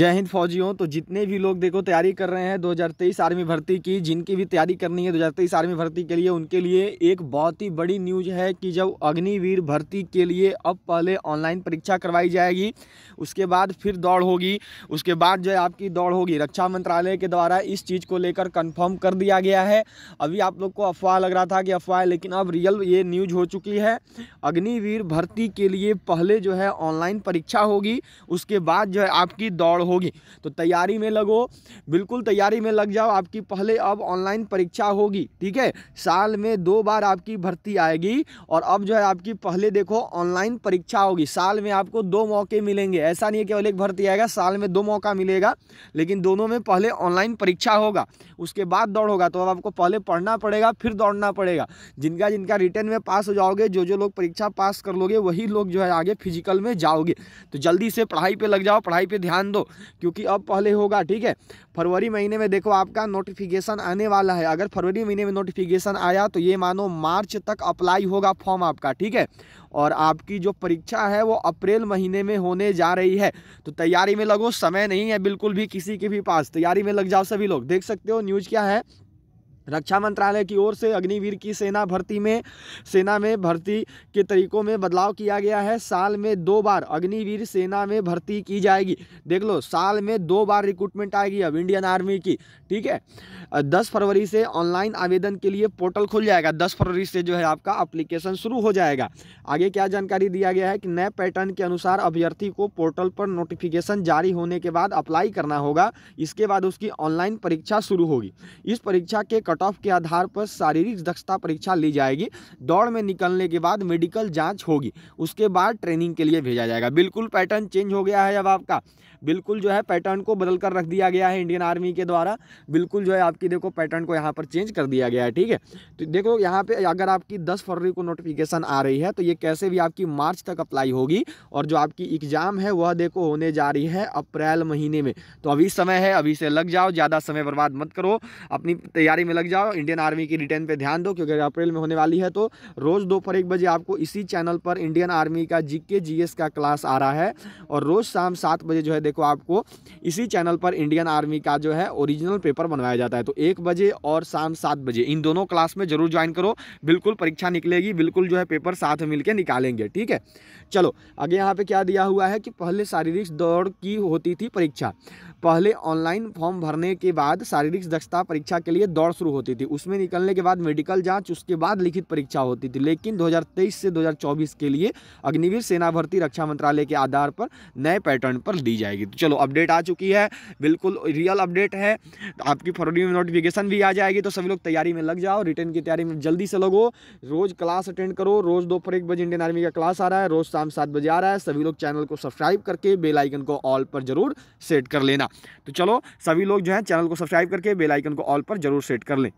जय हिंद फौजियों तो जितने भी लोग देखो तैयारी कर रहे हैं 2023 आर्मी भर्ती की जिनकी भी तैयारी करनी है 2023 आर्मी भर्ती के लिए उनके लिए एक बहुत ही बड़ी न्यूज है कि जब अग्निवीर भर्ती के लिए अब पहले ऑनलाइन परीक्षा करवाई जाएगी उसके बाद फिर दौड़ होगी उसके बाद जो है आपकी दौड़ होगी रक्षा मंत्रालय के द्वारा इस चीज़ को लेकर कन्फर्म कर दिया गया है अभी आप लोग को अफवाह लग रहा था कि अफवाह लेकिन अब रियल ये न्यूज हो चुकी है अग्निवीर भर्ती के लिए पहले जो है ऑनलाइन परीक्षा होगी उसके बाद जो है आपकी दौड़ होगी तो तैयारी में लगो बिल्कुल तैयारी में लग जाओ आपकी पहले अब ऑनलाइन परीक्षा होगी ठीक है साल में दो बार आपकी भर्ती आएगी और अब जो है आपकी पहले देखो ऑनलाइन परीक्षा होगी साल में आपको दो मौके मिलेंगे ऐसा नहीं है केवल एक भर्ती आएगा साल में दो मौका मिलेगा लेकिन दोनों में पहले ऑनलाइन परीक्षा होगा उसके बाद दौड़ होगा तो अब आपको पहले पढ़ना पड़ेगा फिर दौड़ना पड़ेगा जिनका जिनका रिटर्न में पास हो जाओगे जो जो लोग परीक्षा पास कर लोगे वही लोग जो है आगे फिजिकल में जाओगे तो जल्दी से पढ़ाई पर लग जाओ पढ़ाई पर ध्यान दो क्योंकि अब पहले होगा ठीक है फरवरी महीने में देखो आपका नोटिफिकेशन आने वाला है अगर फरवरी महीने में नोटिफिकेशन आया तो ये मानो मार्च तक अप्लाई होगा फॉर्म आपका ठीक है और आपकी जो परीक्षा है वो अप्रैल महीने में होने जा रही है तो तैयारी में लगो समय नहीं है बिल्कुल भी किसी के भी पास तैयारी में लग जाओ सभी लोग देख सकते हो न्यूज़ क्या है रक्षा मंत्रालय की ओर से अग्निवीर की सेना भर्ती में सेना में भर्ती के तरीकों में बदलाव किया गया है साल में दो बार अग्निवीर सेना में भर्ती की जाएगी देख लो साल में दो बार रिक्रूटमेंट आएगी अब इंडियन आर्मी की ठीक है दस फरवरी से ऑनलाइन आवेदन के लिए पोर्टल खुल जाएगा दस फरवरी से जो है आपका अप्लीकेशन शुरू हो जाएगा आगे क्या जानकारी दिया गया है कि नए पैटर्न के अनुसार अभ्यर्थी को पोर्टल पर नोटिफिकेशन जारी होने के बाद अप्लाई करना होगा इसके बाद उसकी ऑनलाइन परीक्षा शुरू होगी इस परीक्षा के कट ऑफ के आधार पर शारीरिक दक्षता परीक्षा ली जाएगी दौड़ में निकलने के बाद मेडिकल जांच होगी उसके बाद ट्रेनिंग के लिए भेजा जाएगा बिल्कुल पैटर्न चेंज हो गया है अब आपका बिल्कुल जो है पैटर्न को बदल कर रख दिया गया है इंडियन आर्मी के द्वारा बिल्कुल जो है आपकी देखो पैटर्न को यहाँ पर चेंज कर दिया गया है ठीक है तो देखो यहाँ पे अगर आपकी दस फरवरी को नोटिफिकेशन आ रही है तो ये कैसे भी आपकी मार्च तक अप्लाई होगी और जो आपकी एग्ज़ाम है वह देखो होने जा रही है अप्रैल महीने में तो अभी समय है अभी से लग जाओ ज़्यादा समय बर्बाद मत करो अपनी तैयारी में लग जाओ इंडियन आर्मी की रिटर्न पर ध्यान दो क्योंकि अप्रैल में होने वाली है तो रोज़ दोपहर एक बजे आपको इसी चैनल पर इंडियन आर्मी का जी के का क्लास आ रहा है और रोज़ शाम सात बजे जो है को आपको इसी चैनल पर इंडियन आर्मी का जो है ओरिजिनल पेपर बनवाया जाता है तो एक बजे और शाम सात बजे इन दोनों क्लास में जरूर ज्वाइन करो बिल्कुल परीक्षा निकलेगी बिल्कुल जो है पेपर साथ मिलकर निकालेंगे ठीक है चलो आगे यहाँ पे क्या दिया हुआ है कि पहले शारीरिक दौड़ की होती थी परीक्षा पहले ऑनलाइन फॉर्म भरने के बाद शारीरिक दक्षता परीक्षा के लिए दौड़ शुरू होती थी उसमें निकलने के बाद मेडिकल जांच उसके बाद लिखित परीक्षा होती थी लेकिन 2023 से 2024 के लिए अग्निवीर सेना भर्ती रक्षा मंत्रालय के आधार पर नए पैटर्न पर दी जाएगी तो चलो अपडेट आ चुकी है बिल्कुल रियल अपडेट है आपकी फरवरी में नोटिफिकेशन भी आ जाएगी तो सभी लोग तैयारी में लग जाओ रिटर्न की तैयारी में जल्दी से लगो रोज़ क्लास अटेंड करो रोज़ दोपहर एक बजे इंडियन आर्मी का क्लास आ रहा है रोज़ शाम सात बजे आ रहा है सभी लोग चैनल को सब्सक्राइब करके बेलाइकन को ऑल पर जरूर सेट कर लेना तो चलो सभी लोग जो है चैनल को सब्सक्राइब करके बेलाइकन को ऑल पर जरूर सेट कर लें